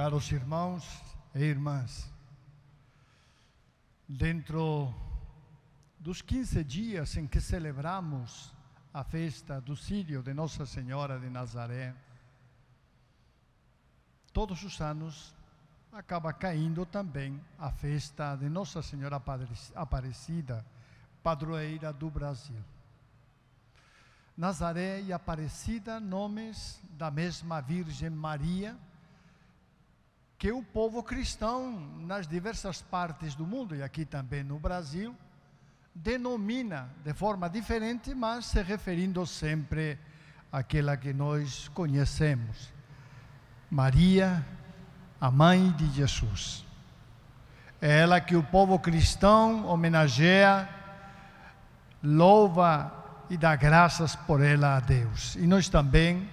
Caros irmãos e irmãs, dentro dos 15 dias em que celebramos a festa do Sírio de Nossa Senhora de Nazaré, todos os anos acaba caindo também a festa de Nossa Senhora Aparecida, padroeira do Brasil. Nazaré e Aparecida, nomes da mesma Virgem Maria que o povo cristão, nas diversas partes do mundo, e aqui também no Brasil, denomina de forma diferente, mas se referindo sempre àquela que nós conhecemos: Maria, a mãe de Jesus. É ela que o povo cristão homenageia, louva e dá graças por ela a Deus. E nós também,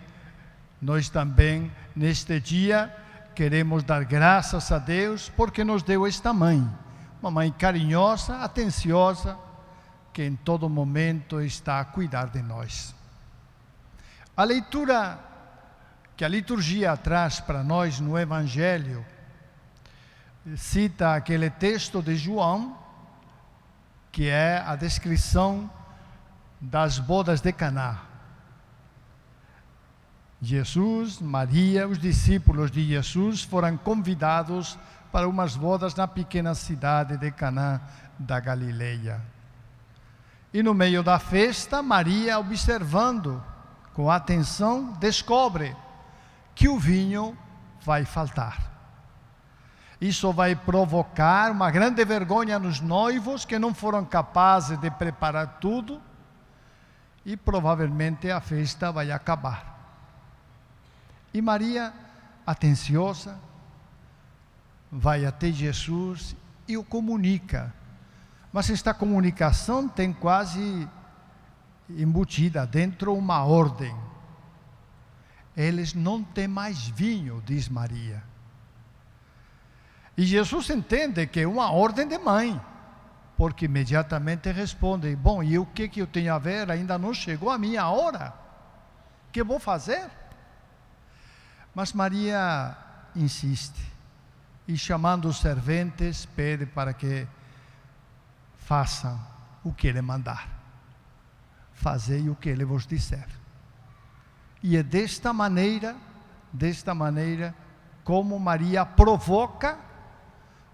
nós também, neste dia, queremos dar graças a Deus porque nos deu esta mãe, uma mãe carinhosa, atenciosa, que em todo momento está a cuidar de nós. A leitura que a liturgia traz para nós no Evangelho cita aquele texto de João, que é a descrição das bodas de Caná. Jesus, Maria, os discípulos de Jesus foram convidados para umas bodas na pequena cidade de Caná da Galileia. E no meio da festa, Maria, observando com atenção, descobre que o vinho vai faltar. Isso vai provocar uma grande vergonha nos noivos que não foram capazes de preparar tudo e provavelmente a festa vai acabar. E Maria, atenciosa, vai até Jesus e o comunica. Mas esta comunicação tem quase embutida dentro uma ordem. Eles não têm mais vinho, diz Maria. E Jesus entende que é uma ordem de mãe, porque imediatamente responde: Bom, e o que, que eu tenho a ver? Ainda não chegou a minha hora. O que vou fazer? Mas Maria insiste e, chamando os serventes, pede para que façam o que ele mandar. Fazei o que ele vos disser. E é desta maneira, desta maneira, como Maria provoca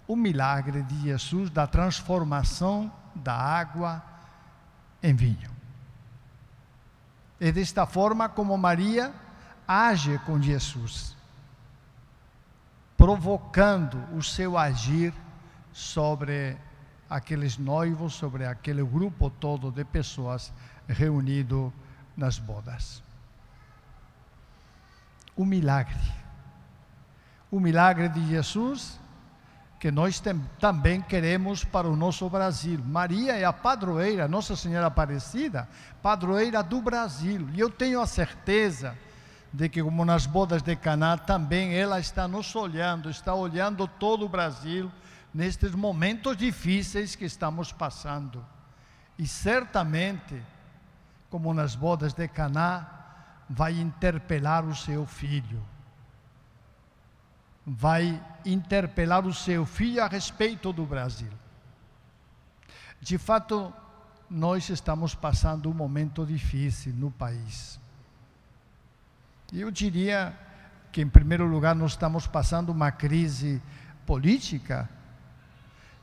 o milagre de Jesus da transformação da água em vinho. É desta forma como Maria age com Jesus, provocando o seu agir sobre aqueles noivos, sobre aquele grupo todo de pessoas reunido nas bodas. O milagre. O milagre de Jesus que nós tem, também queremos para o nosso Brasil. Maria é a padroeira, Nossa Senhora Aparecida, padroeira do Brasil. E eu tenho a certeza de que, como nas bodas de Caná, também ela está nos olhando, está olhando todo o Brasil nestes momentos difíceis que estamos passando. E certamente, como nas bodas de Caná, vai interpelar o seu filho. Vai interpelar o seu filho a respeito do Brasil. De fato, nós estamos passando um momento difícil no país. E eu diria que, em primeiro lugar, nós estamos passando uma crise política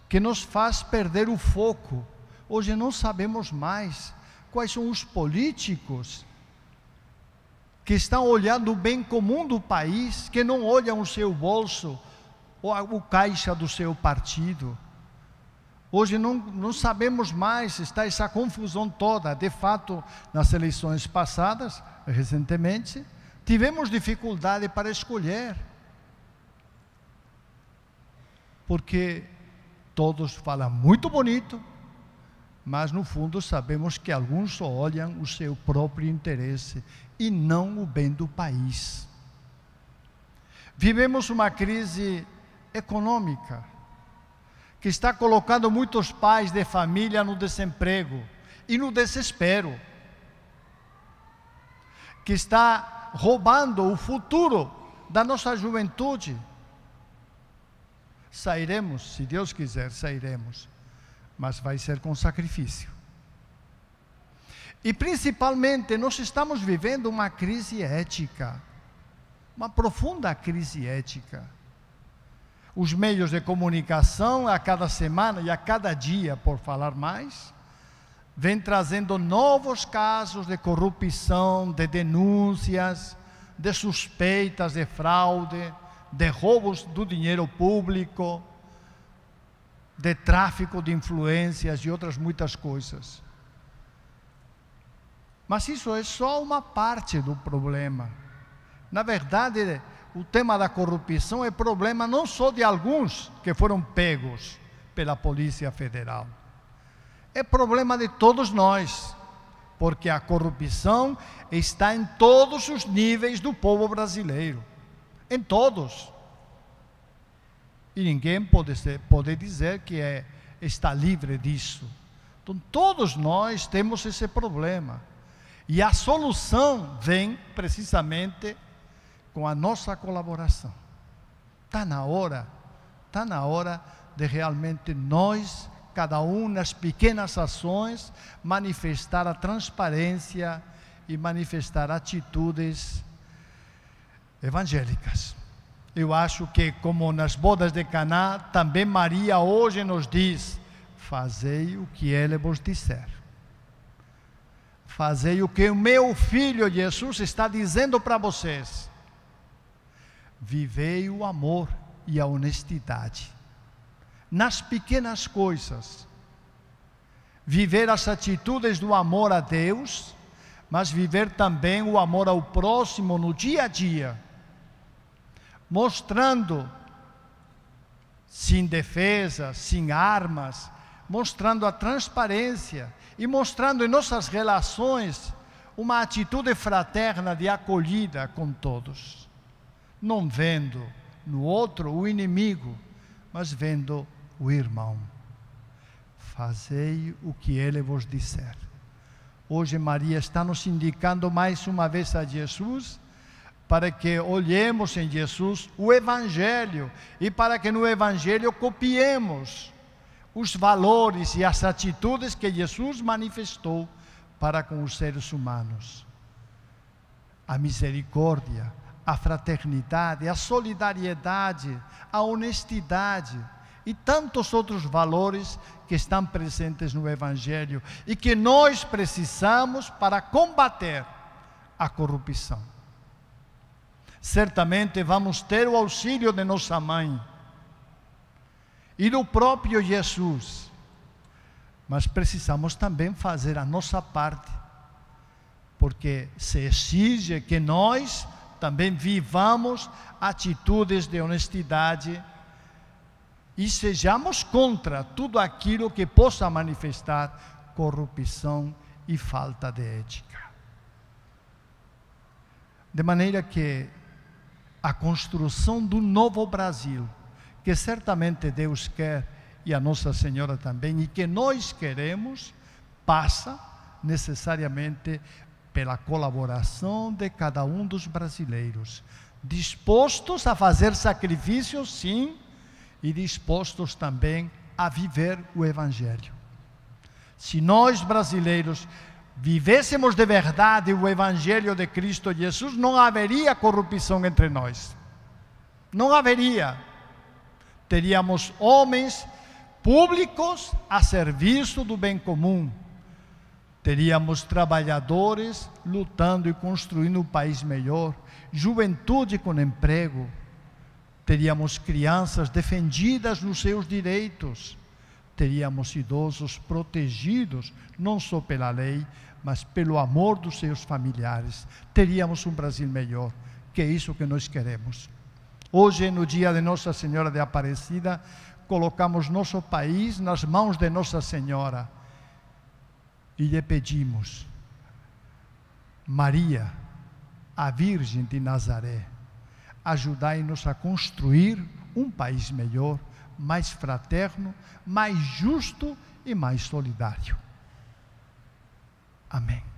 que nos faz perder o foco. Hoje não sabemos mais quais são os políticos que estão olhando o bem comum do país, que não olham o seu bolso ou o caixa do seu partido. Hoje não, não sabemos mais, está essa confusão toda. De fato, nas eleições passadas, recentemente, Tivemos dificuldade para escolher, porque todos falam muito bonito, mas no fundo sabemos que alguns só olham o seu próprio interesse e não o bem do país. Vivemos uma crise econômica que está colocando muitos pais de família no desemprego e no desespero, que está roubando o futuro da nossa juventude. Sairemos, se Deus quiser, sairemos, mas vai ser com sacrifício. E principalmente, nós estamos vivendo uma crise ética, uma profunda crise ética. Os meios de comunicação, a cada semana e a cada dia, por falar mais, vem trazendo novos casos de corrupção, de denúncias, de suspeitas de fraude, de roubos do dinheiro público, de tráfico de influências e outras muitas coisas. Mas isso é só uma parte do problema. Na verdade, o tema da corrupção é problema não só de alguns que foram pegos pela Polícia Federal é problema de todos nós, porque a corrupção está em todos os níveis do povo brasileiro em todos. E ninguém pode, ser, pode dizer que é, está livre disso. Então, todos nós temos esse problema. E a solução vem precisamente com a nossa colaboração. Está na hora, está na hora de realmente nós cada um nas pequenas ações, manifestar a transparência e manifestar atitudes evangélicas. Eu acho que como nas bodas de Caná, também Maria hoje nos diz: fazei o que ele vos disser. Fazei o que o meu filho Jesus está dizendo para vocês. Vivei o amor e a honestidade nas pequenas coisas. Viver as atitudes do amor a Deus, mas viver também o amor ao próximo no dia a dia, mostrando, sem defesa, sem armas, mostrando a transparência e mostrando em nossas relações uma atitude fraterna de acolhida com todos, não vendo no outro o inimigo, mas vendo o irmão. Fazei o que ele vos disser. Hoje Maria está nos indicando mais uma vez a Jesus, para que olhemos em Jesus o Evangelho e para que no Evangelho copiemos os valores e as atitudes que Jesus manifestou para com os seres humanos. A misericórdia, a fraternidade, a solidariedade, a honestidade e tantos outros valores que estão presentes no Evangelho e que nós precisamos para combater a corrupção. Certamente vamos ter o auxílio de nossa mãe e do próprio Jesus, mas precisamos também fazer a nossa parte, porque se exige que nós também vivamos atitudes de honestidade e sejamos contra tudo aquilo que possa manifestar corrupção e falta de ética. De maneira que a construção do novo Brasil, que certamente Deus quer e a Nossa Senhora também, e que nós queremos, passa necessariamente pela colaboração de cada um dos brasileiros, dispostos a fazer sacrifícios, sim, e dispostos também a viver o Evangelho. Se nós brasileiros vivêssemos de verdade o Evangelho de Cristo Jesus, não haveria corrupção entre nós. Não haveria. Teríamos homens públicos a serviço do bem comum. Teríamos trabalhadores lutando e construindo um país melhor, juventude com emprego, teríamos crianças defendidas nos seus direitos, teríamos idosos protegidos, não só pela lei, mas pelo amor dos seus familiares. Teríamos um Brasil melhor, que é isso que nós queremos. Hoje, no dia de Nossa Senhora de Aparecida, colocamos nosso país nas mãos de Nossa Senhora e lhe pedimos, Maria, a Virgem de Nazaré, Ajudai-nos a construir um país melhor, mais fraterno, mais justo e mais solidário. Amém.